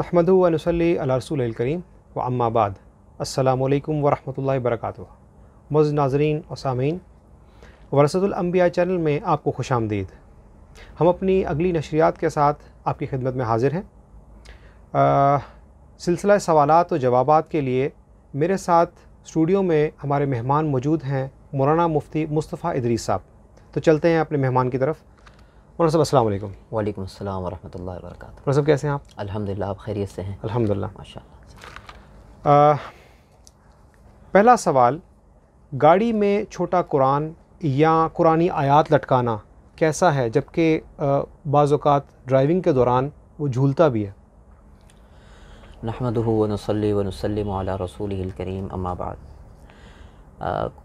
नहमदनसली अलरसूल करीम व अम्माबाद अल्लाम वरहमल वर्क मज़ नाजरीन और सामीन वरसतुल्बिया चैनल में आपको खुश आमदीद हम अपनी अगली नशरियात के साथ आपकी खिदमत में हाजिर हैं सिलसिला सवालत व जवाब के लिए मेरे साथ स्टूडियो में हमारे मेहमान मौजूद हैं मौलाना मुफ्ती मुस्तफ़ा इदरीस साहब तो चलते हैं अपने मेहमान की तरफ़ डॉक्टर साहब अस्सलाम वालेकुम वालेकुम अस्सलाम वरहमतुल्लाहि व साहब कैसे हैं आप अल्हम्दुलिल्लाह आप खैरियत से हैं अल्हम्दुलिल्लाह माशाल्लाह पहला सवाल गाड़ी में छोटा कुरान या कुरानी आयात लटकाना कैसा है जबकि बाज़ात ड्राइविंग के दौरान वो झूलता भी है नहमद वनसली वनसलम रसूल करीम अम्माबाद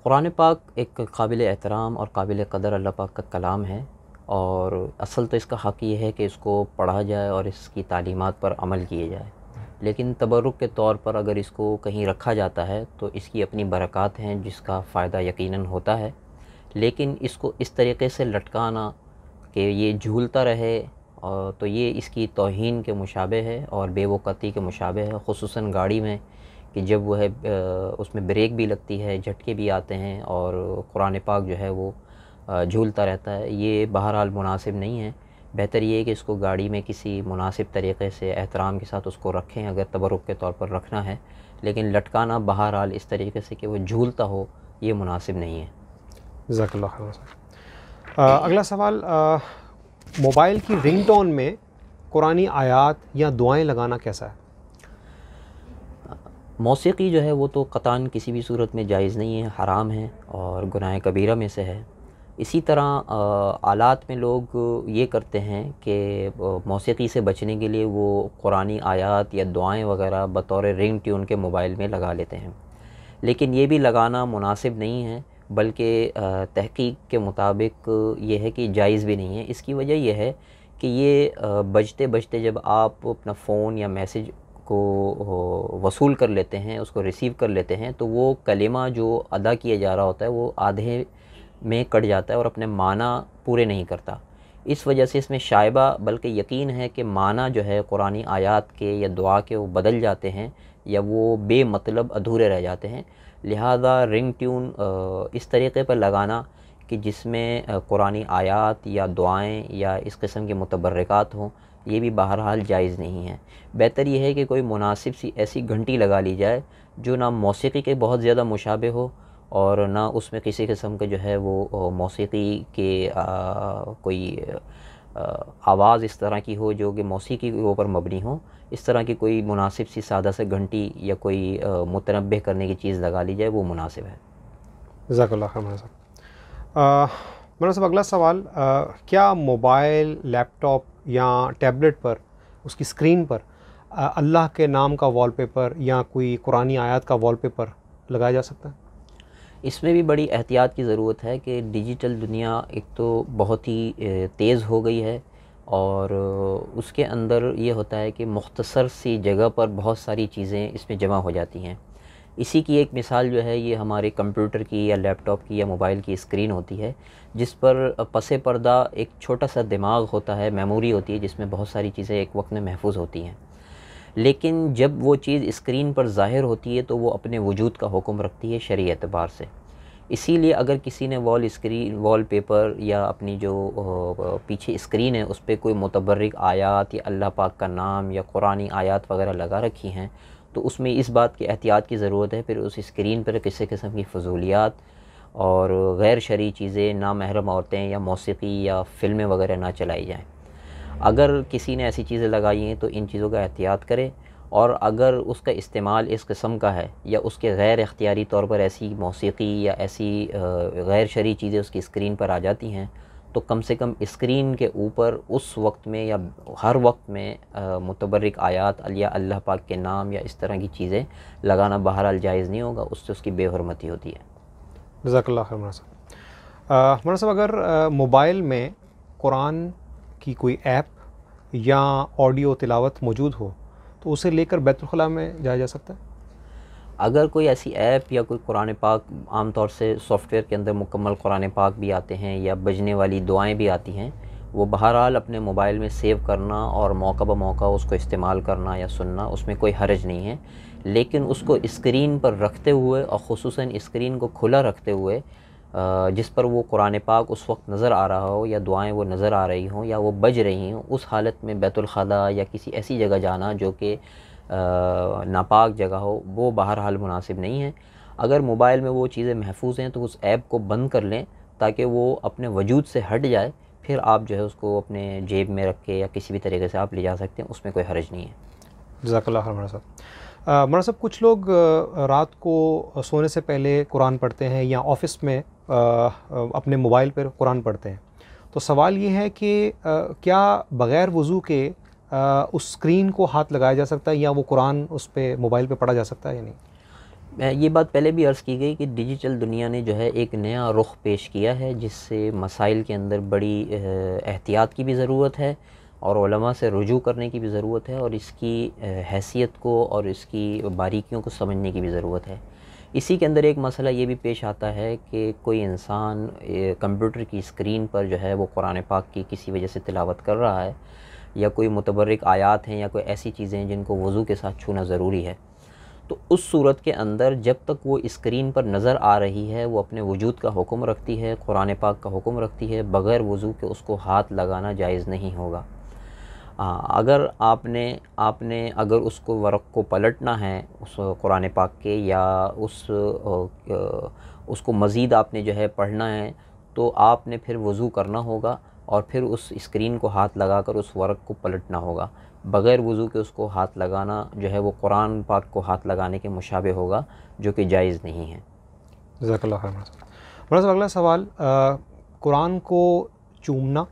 कुरान पाक एक काबिल एहतराम और काबिल कदर अल्लाह पाक का कलाम है और असल तो इसका हक़ ये है कि इसको पढ़ा जाए और इसकी तालीमत पर अमल किए जाए लेकिन तबरुक के तौर पर अगर इसको कहीं रखा जाता है तो इसकी अपनी बरक़ात हैं जिसका फ़ायदा यकीनन होता है लेकिन इसको इस तरीके से लटकाना कि ये झूलता रहे तो ये इसकी तोहन के मुशाबे है और बेवकती के मुशाबे है खसूस गाड़ी में कि जब वह उसमें ब्रेक भी लगती है झटके भी आते हैं और कुरान पाक जो है वो झूलता रहता है ये बहरहाल मुनासिब नहीं है बेहतर ये है कि इसको गाड़ी में किसी मुनासिब तरीके से एहतराम के साथ उसको रखें अगर तबरुक के तौर पर रखना है लेकिन लटकाना बहरहाल इस तरीके से कि वह झूलता हो ये मुनासिब नहीं है जकल्ला अगला सवाल मोबाइल की रिंग टोन में कुरानी आयात या दुआएँ लगाना कैसा है मौसीकी जो है वो तो कतान किसी भी सूरत में जायज़ नहीं है हराम है और गुनाह कबीरा में से है इसी तरह आलात में लोग ये करते हैं कि मौसीकी से बचने के लिए वो कुरानी आयात या दुआएं वगैरह बतौर रिंग ट्यून के मोबाइल में लगा लेते हैं लेकिन ये भी लगाना मुनासिब नहीं है बल्कि तहकीक के मुताबिक ये है कि जायज़ भी नहीं है इसकी वजह यह है कि ये बजते बजते जब आप अपना फ़ोन या मैसेज को वसूल कर लेते हैं उसको रिसीव कर लेते हैं तो वो कलेमा जो अदा किया जा रहा होता है वो आधे में कट जाता है और अपने माना पूरे नहीं करता इस वजह से इसमें शायबा बल्कि यकीन है कि माना जो है कुरानी आयात के या दुआ के वो बदल जाते हैं या वो बेमतलब अधूरे रह जाते हैं लिहाजा रिंग ट्यून इस तरीके पर लगाना कि जिसमें कुरानी आयात या दुआएं या इस किस्म के मुतबरक़ात हों ये भी बहरहाल जायज़ नहीं है बेहतर यह है कि कोई मुनासिब सी ऐसी घंटी लगा ली जाए जो ना मौसीकी के बहुत ज़्यादा मुशाबे हो और ना उसमें किसी किस्म के जो है वो मौसीकी के आ, कोई आवाज़ इस तरह की हो जो कि मौसीकी के ऊपर मबनी हो इस तरह की कोई मुनासिब सी सादा से घंटी या कोई मुतनबे करने की चीज़ लगा ली जाए वो मुनासिब है जजाकल्ला साहब मना साहब अगला सवाल आ, क्या मोबाइल लैपटॉप या टैबलेट पर उसकी स्क्रीन पर अल्लाह के नाम का वॉलपेपर या कोई कुरानी आयत का वॉलपेपर लगाया जा सकता है इसमें भी बड़ी एहतियात की ज़रूरत है कि डिजिटल दुनिया एक तो बहुत ही तेज़ हो गई है और उसके अंदर ये होता है कि मुख्तसर सी जगह पर बहुत सारी चीज़ें इसमें जमा हो जाती हैं इसी की एक मिसाल जो है ये हमारे कंप्यूटर की या लैपटॉप की या मोबाइल की स्क्रीन होती है जिस पर पसे पर्दा एक छोटा सा दिमाग होता है मेमोरी होती है जिसमें बहुत सारी चीज़ें एक वक्त में महफूज होती हैं लेकिन जब वो चीज़ स्क्रीन पर ज़ाहिर होती है तो वो अपने वजूद का हुक्म रखती है शरी एतबार से इसीलिए अगर किसी ने वॉल स्क्रीन वॉल पेपर या अपनी जो पीछे स्क्रीन है उस पर कोई मतबरक आयात या अल्लाह पाक का नाम या कुरानी आयात वगैरह लगा रखी हैं तो उसमें इस बात के एहतियात की ज़रूरत है फिर उस स्क्रीन पर किसी किस्म की फजूलियात और गैर शरी चीज़ें ना महरम औरतें या मौसीकी या फ़िल्में वगैरह ना चलाई जाएँ अगर किसी ने ऐसी चीज़ें लगाई हैं तो इन चीज़ों का एहतियात करें और अगर उसका इस्तेमाल इस किस्म का है या उसके गैर अख्तियारी तौर पर ऐसी मौसीकी या ऐसी गैर शरी चीज़ें उसकी स्क्रीन पर आ जाती हैं तो कम से कम स्क्रीन के ऊपर उस वक्त में या हर वक्त में मुतबरक आयात अलिया अल्लाह पाक के नाम या इस तरह की चीज़ें लगाना बहरहाल जायज़ नहीं होगा उससे उसकी बेहरमती होती है जजाकल्ला साहब साहब अगर मोबाइल में कुरान की कोई ऐप या ऑडियो तिलावत मौजूद हो तो उसे लेकर बैतुलखला में जाया जा सकता है अगर कोई ऐसी ऐप या कोई कुरान पाक आमतौर से सॉफ्टवेयर के अंदर मुकम्मल कुरान पाक भी आते हैं या बजने वाली दुआएं भी आती हैं वो बहरहाल अपने मोबाइल में सेव करना और मौका ब मौका उसको इस्तेमाल करना या सुनना उसमें कोई हर्ज नहीं है लेकिन उसको स्क्रीन पर रखते हुए और खसूस स्क्रीन को खुला रखते हुए जिस पर वो कुरान पाक उस वक्त नज़र आ रहा हो या दुआएं वो नज़र आ रही हों या वो बज रही हों उस हालत में बैतुलखला या किसी ऐसी जगह जाना जो कि नापाक जगह हो वो बाहर हाल मुनासिब नहीं है अगर मोबाइल में वो चीज़ें महफूज हैं तो उस ऐप को बंद कर लें ताकि वो अपने वजूद से हट जाए फिर आप जो है उसको अपने जेब में रख के या किसी भी तरीके से आप ले जा सकते हैं उसमें कोई हर्ज नहीं है जजाकल्ला मरा साहब मरा साहब कुछ लोग रात को सोने से पहले कुरान पढ़ते हैं या ऑफिस में अपने मोबाइल पर कुरान पढ़ते हैं तो सवाल ये है कि क्या बग़ैर वज़ू के उस स्क्रीन को हाथ लगाया जा सकता है या वो कुरान उस पर मोबाइल पर पढ़ा जा सकता है या नहीं ये बात पहले भी अर्ज़ की गई कि डिजिटल दुनिया ने जो है एक नया रुख पेश किया है जिससे मसाइल के अंदर बड़ी एहतियात की भी ज़रूरत है और से रुजू करने की भी ज़रूरत है और इसकी हैसियत को और इसकी बारीकियों को समझने की भी ज़रूरत है इसी के अंदर एक मसला ये भी पेश आता है कि कोई इंसान कंप्यूटर की स्क्रीन पर जो है वो कुरान पाक की किसी वजह से तिलावत कर रहा है या कोई मुतबरक आयात हैं या कोई ऐसी चीज़ें हैं जिनको वज़ू के साथ छूना ज़रूरी है तो उस सूरत के अंदर जब तक वो स्क्रीन पर नज़र आ रही है वो अपने वजूद का हुक्म रखती है कुरान पाक का हुक्म रखती है बग़ैर वज़ू के उसको हाथ लगाना जायज़ नहीं होगा अगर आपने आपने अगर उसको वर्क को पलटना है उस कुरान पाक के या उस उसको मज़ीद आपने जो है पढ़ना है तो आपने फिर वज़ू करना होगा और फिर उस स्क्रीन को हाथ लगाकर उस वर्क को पलटना होगा बग़ैर वज़ू के उसको हाथ लगाना जो है वो कुरान पाक को हाथ लगाने के मुशाबे होगा जो कि जायज़ नहीं है अगला सवाल कुरान को चूमना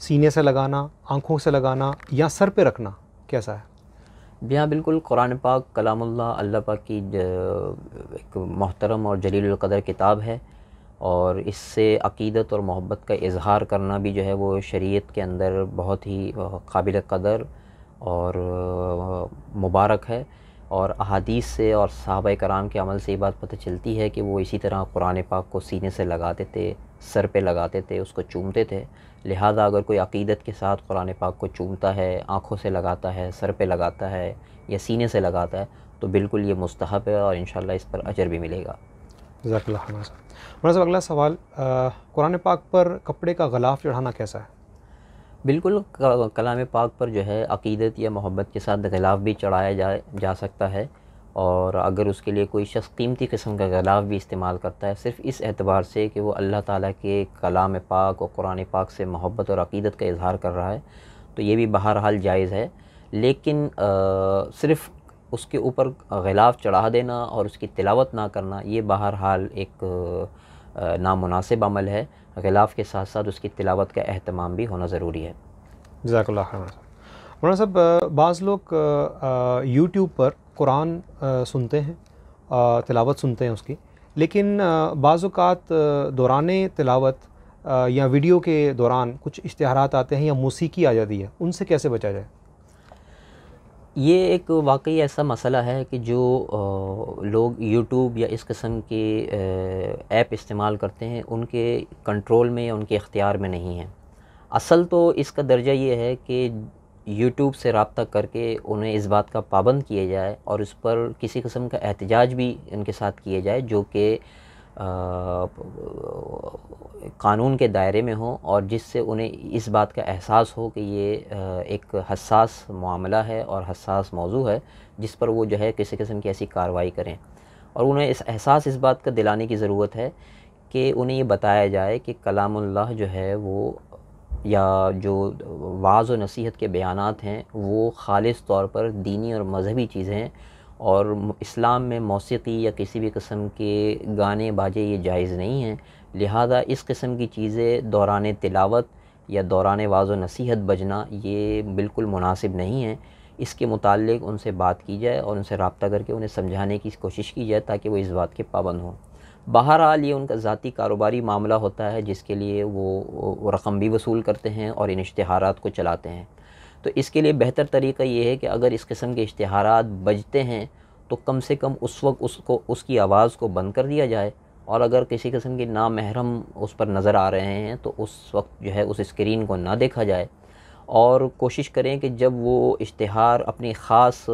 सीने से लगाना आँखों से लगाना या सर पे रखना कैसा है जी हाँ बिल्कुल कुरान पाक कलामुल्ला अल्लाह पाक की एक मोहतरम और जलील कदर किताब है और इससे अकीदत और मोहब्बत का इजहार करना भी जो है वो शरीयत के अंदर बहुत ही काबिल कदर और मुबारक है और अहादीस से और साहब कराम के अमल से ये बात पता चलती है कि वो इसी तरह कुरान पाक को सीने से लगाते थे सर पे लगाते थे उसको चूमते थे लिहाजा अगर कोई अकीदत के साथ कुरान पाक को चूमता है आँखों से लगाता है सर पे लगाता है या सीने से लगाता है तो बिल्कुल ये मुस्तहब है और इन इस पर अजर भी मिलेगा जकल्ला अगला सवाल कुरान पाक पर कपड़े का गलाफ चढ़ाना कैसा है बिल्कुल कलाम पाक पर जो है अकीदत या मोहब्बत के साथ गलाफ भी चढ़ाया जा जा सकता है और अगर उसके लिए कोई शख्स कीमती किस्म का गलाफ भी इस्तेमाल करता है सिर्फ इस एतबार से कि वो अल्लाह ताला के कलाम पाक और कुरान पाक से मोहब्बत और अकीदत का इजहार कर रहा है तो ये भी बहरहाल जायज़ है लेकिन आ, सिर्फ उसके ऊपर गलाफ चढ़ा देना और उसकी तिलावत ना करना ये बहरहाल एक नामनासिब अमल है गिलाफ के साथ साथ उसकी तिलावत का अहतमाम भी होना ज़रूरी है जजाकल्ला मौलाना साहब बाज़ लोग यूट्यूब पर कुरान सुनते हैं तिलावत सुनते हैं उसकी लेकिन बाज़ात दौरान तिलावत या वीडियो के दौरान कुछ इश्तहार आते हैं या मौसीकी आ जाती है उनसे कैसे बचा जाए ये एक वाकई ऐसा मसला है कि जो लोग यूट्यूब या इस किस्म के ऐप इस्तेमाल करते हैं उनके कंट्रोल में या उनके अख्तियार में नहीं है असल तो इसका दर्जा ये है कि यूट्यूब से रबता करके उन्हें इस बात का पाबंद किया जाए और उस पर किसी किस्म का एहतजाज भी इनके साथ किया जाए जो कि कानून के दायरे में हो और जिससे उन्हें इस बात का एहसास हो कि ये एक हसास मामला है और हसास मौजू है जिस पर वो जो है किसी किस्म की ऐसी कार्रवाई करें और उन्हें इस एहसास इस बात का दिलाने की ज़रूरत है कि उन्हें ये बताया जाए कि कलामुल्लाह जो है वो या जो वाज व नसीहत के बयान हैं वो ख़ालिस तौर पर दीनी और मजहबी चीज़ें और इस्लाम में मौसीकी या किसी भी कस्म के गाने बाजे ये जायज़ नहीं हैं लिहाजा इस कस्म की चीज़ें दौरान तिलावत या दौरान वाज नसीहत बजना ये बिल्कुल मुनासिब नहीं है इसके मुतालिक उनसे बात की जाए और उनसे रबता करके उन्हें समझाने की कोशिश की जाए ताकि वो इस बात के पाबंद हों बहरहाल ये उनका ज़ाती कारोबारी मामला होता है जिसके लिए वो रकम भी वसूल करते हैं और इन इश्तहारात को चलाते हैं तो इसके लिए बेहतर तरीका ये है कि अगर इस किस्म के इश्तहार बजते हैं तो कम से कम उस वक्त उसको उसकी आवाज़ को बंद कर दिया जाए और अगर किसी किस्म के नामहरम उस पर नज़र आ रहे हैं तो उस वक्त जो है उस स्क्रीन को ना देखा जाए और कोशिश करें कि जब वो इश्तहार अपनी ख़ास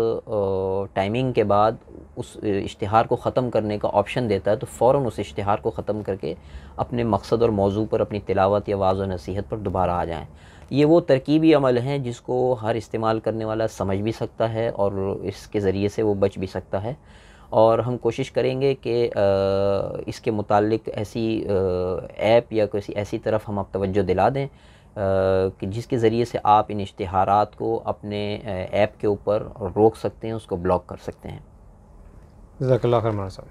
टाइमिंग के बाद उस इश्तहार को ख़त्म करने का ऑप्शन देता है तो फ़ौर उस इश्तहार को ख़त्म करके अपने मकसद और मौजू पर अपनी तिलावत या वाज़ नसीहत पर दोबारा आ जाएँ ये वो तरकीबी अमल हैं जिसको हर इस्तेमाल करने वाला समझ भी सकता है और इसके ज़रिए से वो बच भी सकता है और हम कोशिश करेंगे कि इसके मुतालिक ऐसी ऐप या किसी ऐसी तरफ हम आप तवज्जो दिला दें कि जिसके ज़रिए से आप इन इश्तहारात को अपने ऐप के ऊपर रोक सकते हैं उसको ब्लॉक कर सकते हैं जकल्ला साहब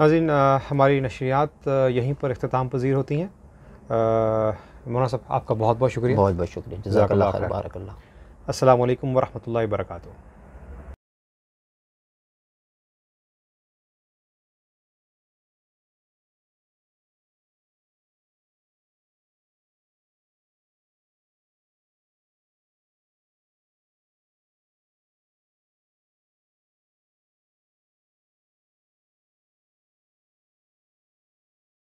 नाजिन हमारी नशरियात यहीं पर अख्ताम पजीर होती हैं मौना साहब आपका बहुत बहुत शुक्रिया बहुत बहुत शुक्रिया जजाकल्ला खैर बारकल्ला असल वरहमल वर्का